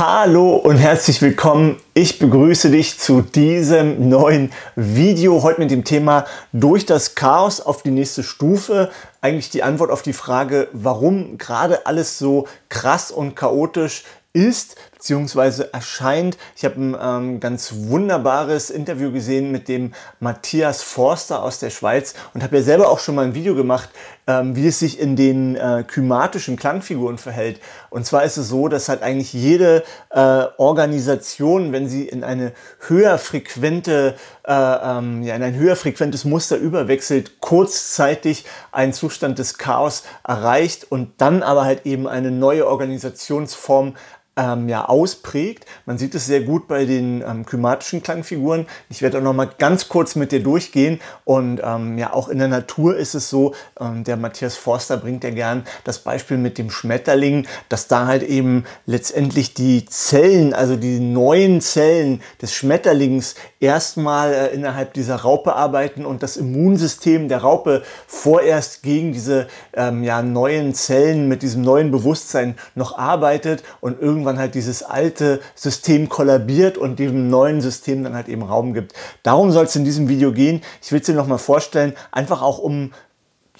Hallo und herzlich willkommen. Ich begrüße dich zu diesem neuen Video. Heute mit dem Thema durch das Chaos auf die nächste Stufe. Eigentlich die Antwort auf die Frage, warum gerade alles so krass und chaotisch ist, beziehungsweise erscheint. Ich habe ein ähm, ganz wunderbares Interview gesehen mit dem Matthias Forster aus der Schweiz und habe ja selber auch schon mal ein Video gemacht, ähm, wie es sich in den äh, kymatischen Klangfiguren verhält. Und zwar ist es so, dass halt eigentlich jede äh, Organisation, wenn sie in eine höher frequente, äh, ähm, ja, in ein höher frequentes Muster überwechselt, kurzzeitig einen Zustand des Chaos erreicht und dann aber halt eben eine neue Organisationsform ähm, ja, ausprägt. Man sieht es sehr gut bei den ähm, kymatischen Klangfiguren. Ich werde auch noch mal ganz kurz mit dir durchgehen. Und ähm, ja, auch in der Natur ist es so, ähm, der Matthias Forster bringt ja gern das Beispiel mit dem Schmetterling, dass da halt eben letztendlich die Zellen, also die neuen Zellen des Schmetterlings erstmal äh, innerhalb dieser Raupe arbeiten und das Immunsystem der Raupe vorerst gegen diese ähm, ja, neuen Zellen mit diesem neuen Bewusstsein noch arbeitet und irgendwann halt dieses alte System kollabiert und diesem neuen System dann halt eben Raum gibt. Darum soll es in diesem Video gehen. Ich will es dir nochmal vorstellen, einfach auch um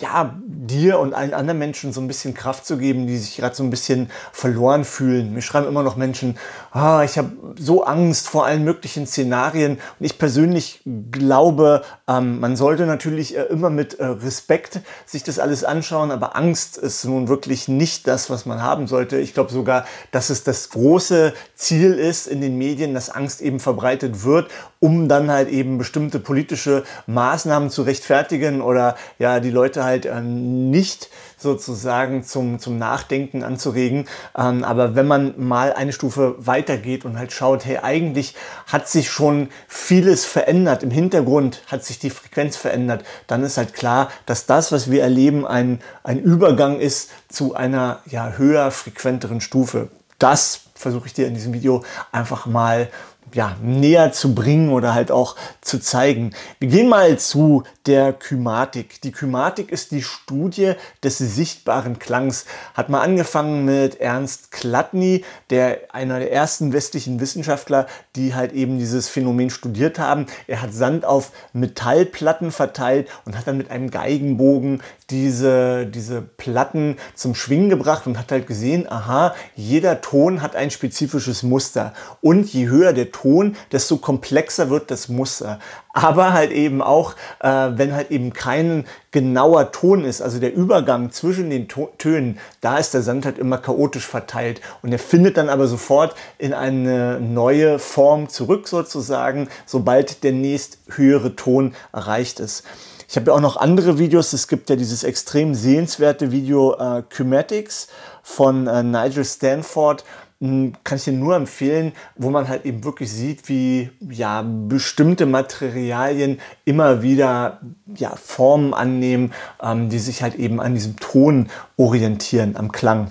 ja, dir und allen anderen Menschen so ein bisschen Kraft zu geben, die sich gerade so ein bisschen verloren fühlen. Mir schreiben immer noch Menschen, ah, ich habe so Angst vor allen möglichen Szenarien. Und ich persönlich glaube, ähm, man sollte natürlich äh, immer mit äh, Respekt sich das alles anschauen, aber Angst ist nun wirklich nicht das, was man haben sollte. Ich glaube sogar, dass es das große Ziel ist in den Medien, dass Angst eben verbreitet wird um dann halt eben bestimmte politische Maßnahmen zu rechtfertigen oder ja, die Leute halt ähm, nicht sozusagen zum, zum Nachdenken anzuregen. Ähm, aber wenn man mal eine Stufe weitergeht und halt schaut, hey, eigentlich hat sich schon vieles verändert, im Hintergrund hat sich die Frequenz verändert, dann ist halt klar, dass das, was wir erleben, ein, ein Übergang ist zu einer ja, höher frequenteren Stufe. Das versuche ich dir in diesem Video einfach mal ja, näher zu bringen oder halt auch zu zeigen. Wir gehen mal zu der Kymatik. Die Kymatik ist die Studie des sichtbaren Klangs. Hat mal angefangen mit Ernst Klatny, der einer der ersten westlichen Wissenschaftler, die halt eben dieses Phänomen studiert haben. Er hat Sand auf Metallplatten verteilt und hat dann mit einem Geigenbogen diese, diese Platten zum Schwingen gebracht und hat halt gesehen, aha, jeder Ton hat ein spezifisches Muster. Und je höher der Ton, Ton, desto komplexer wird das Muster. Aber halt eben auch, äh, wenn halt eben kein genauer Ton ist, also der Übergang zwischen den to Tönen, da ist der Sand halt immer chaotisch verteilt. Und er findet dann aber sofort in eine neue Form zurück sozusagen, sobald der nächst höhere Ton erreicht ist. Ich habe ja auch noch andere Videos. Es gibt ja dieses extrem sehenswerte Video äh, Cymatics von äh, Nigel Stanford. Hm, kann ich dir nur empfehlen, wo man halt eben wirklich sieht, wie ja, bestimmte Materialien immer wieder ja, Formen annehmen, ähm, die sich halt eben an diesem Ton orientieren, am Klang.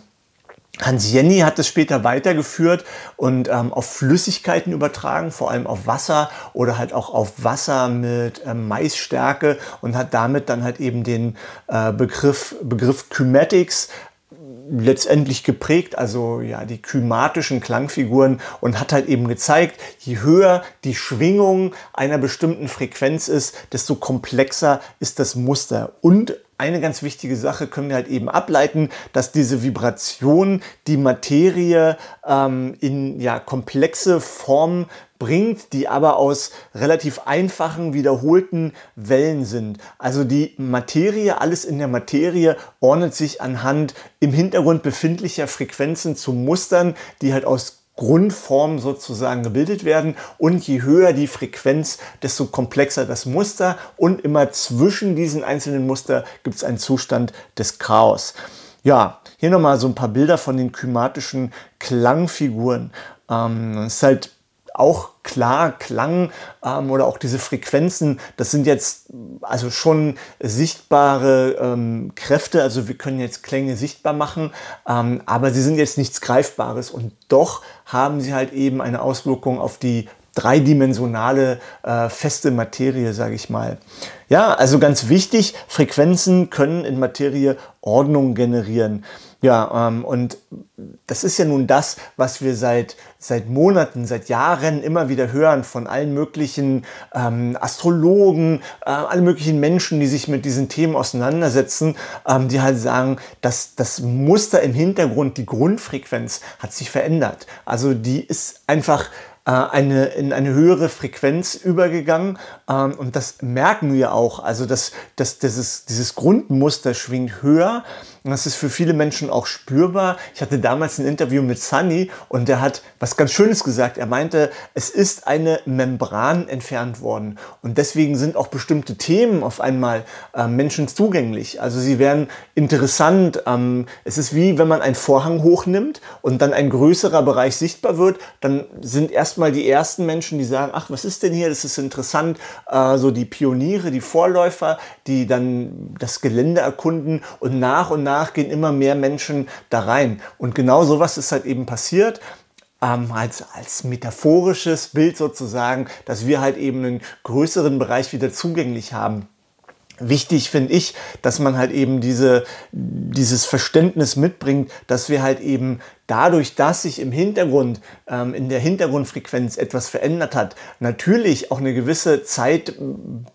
Hans Jenny hat es später weitergeführt und ähm, auf Flüssigkeiten übertragen, vor allem auf Wasser oder halt auch auf Wasser mit ähm, Maisstärke und hat damit dann halt eben den äh, Begriff, Begriff Kymatics letztendlich geprägt, also ja, die kymatischen Klangfiguren und hat halt eben gezeigt, je höher die Schwingung einer bestimmten Frequenz ist, desto komplexer ist das Muster. Und eine ganz wichtige Sache können wir halt eben ableiten, dass diese Vibration die Materie ähm, in ja, komplexe Formen bringt, die aber aus relativ einfachen, wiederholten Wellen sind. Also die Materie, alles in der Materie ordnet sich anhand im Hintergrund befindlicher Frequenzen zu Mustern, die halt aus Grundform sozusagen gebildet werden und je höher die Frequenz, desto komplexer das Muster und immer zwischen diesen einzelnen Muster gibt es einen Zustand des Chaos. Ja, hier nochmal so ein paar Bilder von den kymatischen Klangfiguren. Ähm, ist halt auch klar Klang ähm, oder auch diese Frequenzen, das sind jetzt also schon sichtbare ähm, Kräfte, also wir können jetzt Klänge sichtbar machen, ähm, aber sie sind jetzt nichts Greifbares und doch haben sie halt eben eine Auswirkung auf die dreidimensionale äh, feste Materie, sage ich mal. Ja, also ganz wichtig, Frequenzen können in Materie Ordnung generieren. Ja, ähm, und das ist ja nun das, was wir seit, seit Monaten, seit Jahren immer wieder hören von allen möglichen ähm, Astrologen, äh, allen möglichen Menschen, die sich mit diesen Themen auseinandersetzen, ähm, die halt sagen, dass das Muster im Hintergrund, die Grundfrequenz hat sich verändert. Also die ist einfach äh, eine, in eine höhere Frequenz übergegangen. Ähm, und das merken wir auch. Also das, das, das ist, dieses Grundmuster schwingt höher. Und das ist für viele Menschen auch spürbar. Ich hatte damals ein Interview mit Sunny und der hat was ganz Schönes gesagt. Er meinte, es ist eine Membran entfernt worden. Und deswegen sind auch bestimmte Themen auf einmal äh, Menschen zugänglich. Also sie werden interessant. Ähm, es ist wie wenn man einen Vorhang hochnimmt und dann ein größerer Bereich sichtbar wird, dann sind erstmal die ersten Menschen, die sagen, ach, was ist denn hier? Das ist interessant. Äh, so die Pioniere, die Vorläufer, die dann das Gelände erkunden und nach und nach nach gehen immer mehr Menschen da rein. Und genau sowas ist halt eben passiert. Ähm, als, als metaphorisches Bild sozusagen, dass wir halt eben einen größeren Bereich wieder zugänglich haben. Wichtig finde ich, dass man halt eben diese, dieses Verständnis mitbringt, dass wir halt eben dadurch, dass sich im Hintergrund, ähm, in der Hintergrundfrequenz etwas verändert hat, natürlich auch eine gewisse Zeit äh,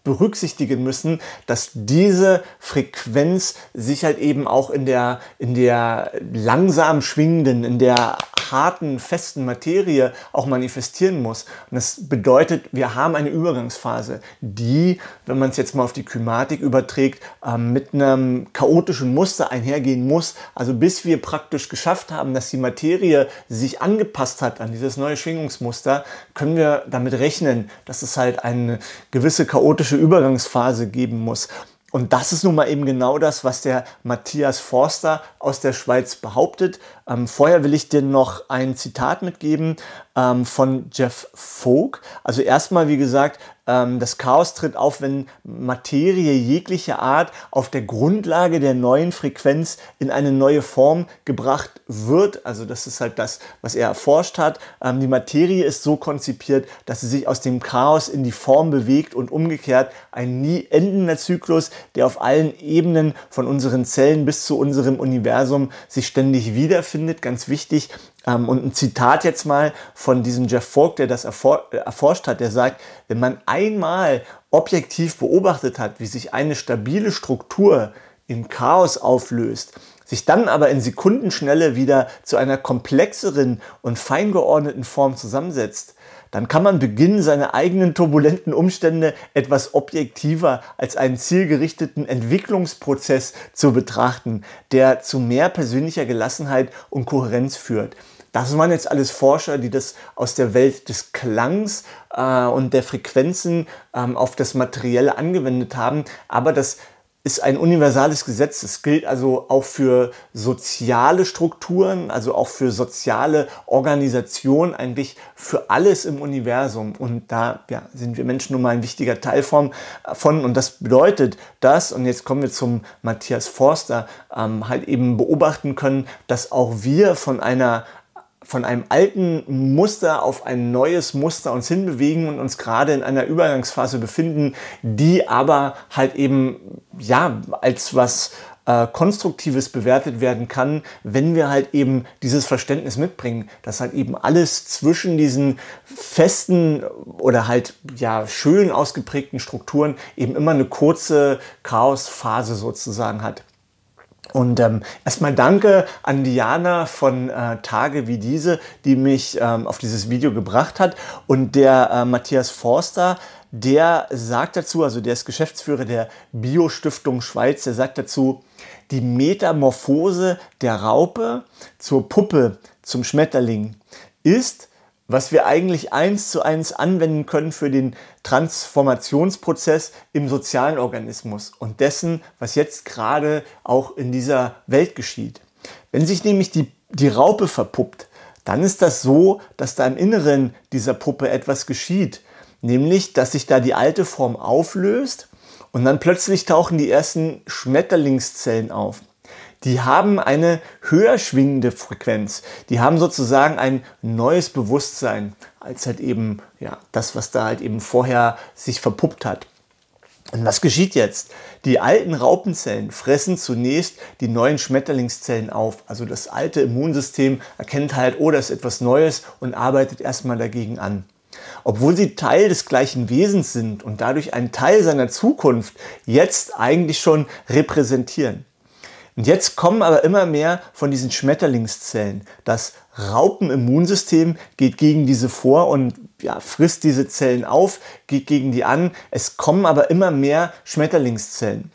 berücksichtigen müssen, dass diese Frequenz sich halt eben auch in der, in der langsam schwingenden, in der harten, festen Materie auch manifestieren muss. Und das bedeutet, wir haben eine Übergangsphase, die, wenn man es jetzt mal auf die Kymatik überträgt, äh, mit einem chaotischen Muster einhergehen muss. Also bis wir praktisch geschafft haben, dass die Materie sich angepasst hat an dieses neue Schwingungsmuster, können wir damit rechnen, dass es halt eine gewisse chaotische Übergangsphase geben muss. Und das ist nun mal eben genau das, was der Matthias Forster aus der Schweiz behauptet. Ähm, vorher will ich dir noch ein Zitat mitgeben ähm, von Jeff Vogt. Also erstmal, wie gesagt, ähm, das Chaos tritt auf, wenn Materie jeglicher Art auf der Grundlage der neuen Frequenz in eine neue Form gebracht wird. Also das ist halt das, was er erforscht hat. Ähm, die Materie ist so konzipiert, dass sie sich aus dem Chaos in die Form bewegt und umgekehrt ein nie endender Zyklus, der auf allen Ebenen von unseren Zellen bis zu unserem Universum sich ständig wiederfindet. Ganz wichtig, ähm, und ein Zitat jetzt mal von diesem Jeff Falk, der das erfor äh, erforscht hat, der sagt, wenn man einmal objektiv beobachtet hat, wie sich eine stabile Struktur im Chaos auflöst, sich dann aber in Sekundenschnelle wieder zu einer komplexeren und feingeordneten Form zusammensetzt, dann kann man beginnen, seine eigenen turbulenten Umstände etwas objektiver als einen zielgerichteten Entwicklungsprozess zu betrachten, der zu mehr persönlicher Gelassenheit und Kohärenz führt. Das waren jetzt alles Forscher, die das aus der Welt des Klangs äh, und der Frequenzen ähm, auf das Materielle angewendet haben. Aber das ist ein universales Gesetz. Es gilt also auch für soziale Strukturen, also auch für soziale Organisationen, eigentlich für alles im Universum. Und da ja, sind wir Menschen nun mal ein wichtiger Teil äh, von. Und das bedeutet, dass, und jetzt kommen wir zum Matthias Forster, ähm, halt eben beobachten können, dass auch wir von einer von einem alten Muster auf ein neues Muster uns hinbewegen und uns gerade in einer Übergangsphase befinden, die aber halt eben ja als was äh, Konstruktives bewertet werden kann, wenn wir halt eben dieses Verständnis mitbringen, dass halt eben alles zwischen diesen festen oder halt ja schön ausgeprägten Strukturen eben immer eine kurze Chaosphase sozusagen hat. Und ähm, erstmal danke an Diana von äh, Tage wie diese, die mich ähm, auf dieses Video gebracht hat. Und der äh, Matthias Forster, der sagt dazu, also der ist Geschäftsführer der Bio-Stiftung Schweiz, der sagt dazu, die Metamorphose der Raupe zur Puppe, zum Schmetterling ist was wir eigentlich eins zu eins anwenden können für den Transformationsprozess im sozialen Organismus und dessen, was jetzt gerade auch in dieser Welt geschieht. Wenn sich nämlich die, die Raupe verpuppt, dann ist das so, dass da im Inneren dieser Puppe etwas geschieht, nämlich dass sich da die alte Form auflöst und dann plötzlich tauchen die ersten Schmetterlingszellen auf die haben eine höher schwingende Frequenz. Die haben sozusagen ein neues Bewusstsein als halt eben ja, das, was da halt eben vorher sich verpuppt hat. Und was geschieht jetzt? Die alten Raupenzellen fressen zunächst die neuen Schmetterlingszellen auf. Also das alte Immunsystem erkennt halt, oh, das ist etwas Neues und arbeitet erstmal dagegen an. Obwohl sie Teil des gleichen Wesens sind und dadurch einen Teil seiner Zukunft jetzt eigentlich schon repräsentieren. Und jetzt kommen aber immer mehr von diesen Schmetterlingszellen. Das Raupenimmunsystem geht gegen diese vor und ja, frisst diese Zellen auf, geht gegen die an. Es kommen aber immer mehr Schmetterlingszellen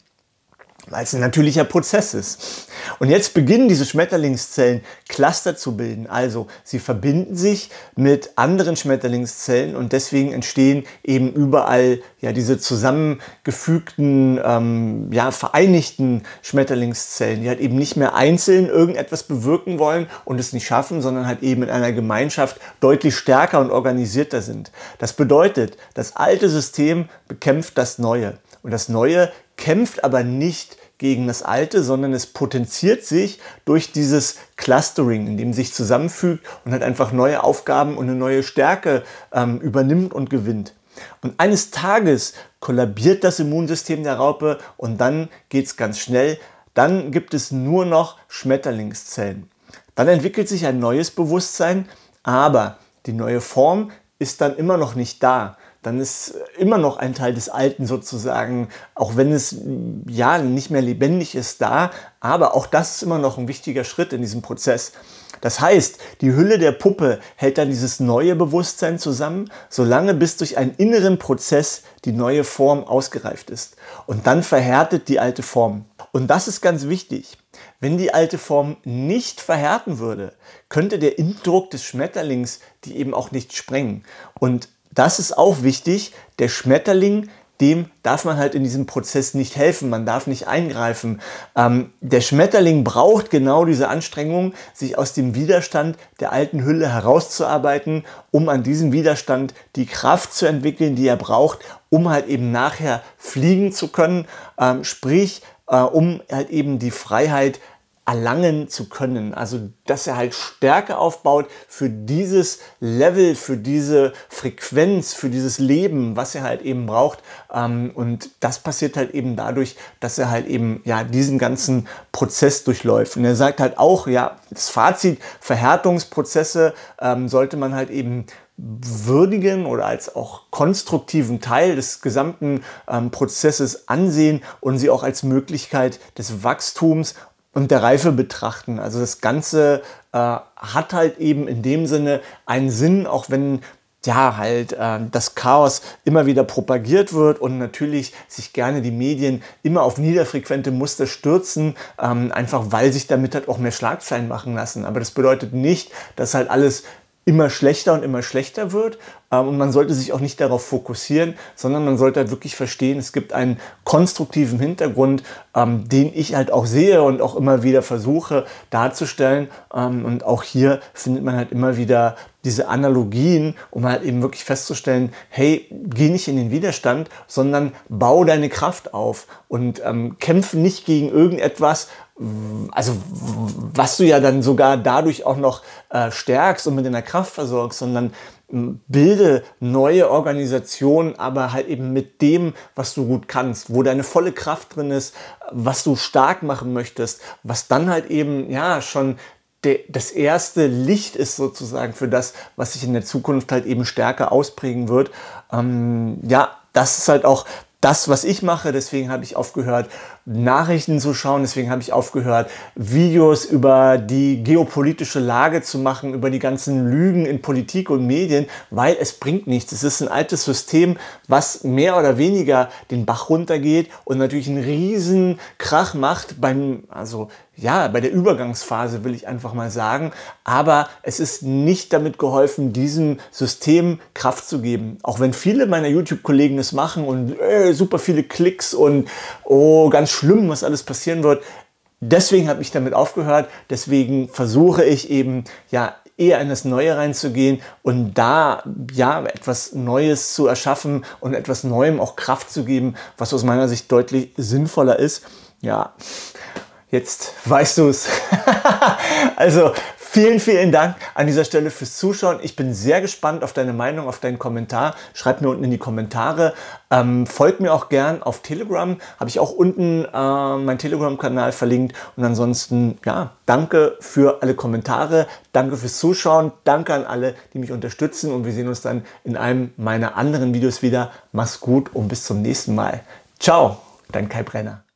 weil es ein natürlicher Prozess ist. Und jetzt beginnen diese Schmetterlingszellen Cluster zu bilden. Also sie verbinden sich mit anderen Schmetterlingszellen und deswegen entstehen eben überall ja diese zusammengefügten, ähm, ja vereinigten Schmetterlingszellen, die halt eben nicht mehr einzeln irgendetwas bewirken wollen und es nicht schaffen, sondern halt eben in einer Gemeinschaft deutlich stärker und organisierter sind. Das bedeutet, das alte System bekämpft das neue. Und das Neue kämpft aber nicht gegen das Alte, sondern es potenziert sich durch dieses Clustering, in dem sich zusammenfügt und halt einfach neue Aufgaben und eine neue Stärke ähm, übernimmt und gewinnt. Und eines Tages kollabiert das Immunsystem der Raupe und dann geht es ganz schnell. Dann gibt es nur noch Schmetterlingszellen. Dann entwickelt sich ein neues Bewusstsein, aber die neue Form ist dann immer noch nicht da dann ist immer noch ein Teil des Alten sozusagen, auch wenn es ja nicht mehr lebendig ist, da. Aber auch das ist immer noch ein wichtiger Schritt in diesem Prozess. Das heißt, die Hülle der Puppe hält dann dieses neue Bewusstsein zusammen, solange bis durch einen inneren Prozess die neue Form ausgereift ist. Und dann verhärtet die alte Form. Und das ist ganz wichtig. Wenn die alte Form nicht verhärten würde, könnte der Indruck des Schmetterlings die eben auch nicht sprengen. Und das ist auch wichtig. Der Schmetterling, dem darf man halt in diesem Prozess nicht helfen, man darf nicht eingreifen. Ähm, der Schmetterling braucht genau diese Anstrengung, sich aus dem Widerstand der alten Hülle herauszuarbeiten, um an diesem Widerstand die Kraft zu entwickeln, die er braucht, um halt eben nachher fliegen zu können, ähm, sprich, äh, um halt eben die Freiheit erlangen zu können. Also, dass er halt Stärke aufbaut für dieses Level, für diese Frequenz, für dieses Leben, was er halt eben braucht. Ähm, und das passiert halt eben dadurch, dass er halt eben, ja, diesen ganzen Prozess durchläuft. Und er sagt halt auch, ja, das Fazit, Verhärtungsprozesse ähm, sollte man halt eben würdigen oder als auch konstruktiven Teil des gesamten ähm, Prozesses ansehen und sie auch als Möglichkeit des Wachstums und der Reife betrachten. Also das Ganze äh, hat halt eben in dem Sinne einen Sinn, auch wenn ja halt äh, das Chaos immer wieder propagiert wird und natürlich sich gerne die Medien immer auf niederfrequente Muster stürzen, ähm, einfach weil sich damit halt auch mehr Schlagzeilen machen lassen. Aber das bedeutet nicht, dass halt alles immer schlechter und immer schlechter wird. Ähm, und man sollte sich auch nicht darauf fokussieren, sondern man sollte halt wirklich verstehen, es gibt einen konstruktiven Hintergrund, ähm, den ich halt auch sehe und auch immer wieder versuche darzustellen. Ähm, und auch hier findet man halt immer wieder diese Analogien, um halt eben wirklich festzustellen, hey, geh nicht in den Widerstand, sondern bau deine Kraft auf und ähm, kämpfe nicht gegen irgendetwas, also was du ja dann sogar dadurch auch noch äh, stärkst und mit deiner Kraft versorgst, sondern hm, bilde neue Organisationen, aber halt eben mit dem, was du gut kannst, wo deine volle Kraft drin ist, was du stark machen möchtest, was dann halt eben ja schon das erste Licht ist sozusagen für das, was sich in der Zukunft halt eben stärker ausprägen wird. Ähm, ja, das ist halt auch das, was ich mache. Deswegen habe ich aufgehört, Nachrichten zu schauen, deswegen habe ich aufgehört, Videos über die geopolitische Lage zu machen, über die ganzen Lügen in Politik und Medien, weil es bringt nichts. Es ist ein altes System, was mehr oder weniger den Bach runtergeht und natürlich einen riesen Krach macht beim, also ja, bei der Übergangsphase will ich einfach mal sagen. Aber es ist nicht damit geholfen, diesem System Kraft zu geben. Auch wenn viele meiner YouTube-Kollegen es machen und äh, super viele Klicks und oh, ganz schlimm, was alles passieren wird. Deswegen habe ich damit aufgehört. Deswegen versuche ich eben, ja, eher in das Neue reinzugehen und da ja etwas Neues zu erschaffen und etwas Neuem auch Kraft zu geben, was aus meiner Sicht deutlich sinnvoller ist. Ja, jetzt weißt du es. also Vielen, vielen Dank an dieser Stelle fürs Zuschauen. Ich bin sehr gespannt auf deine Meinung, auf deinen Kommentar. Schreib mir unten in die Kommentare. Ähm, folgt mir auch gern auf Telegram. Habe ich auch unten äh, meinen Telegram-Kanal verlinkt. Und ansonsten, ja, danke für alle Kommentare. Danke fürs Zuschauen. Danke an alle, die mich unterstützen. Und wir sehen uns dann in einem meiner anderen Videos wieder. Mach's gut und bis zum nächsten Mal. Ciao, dein Kai Brenner.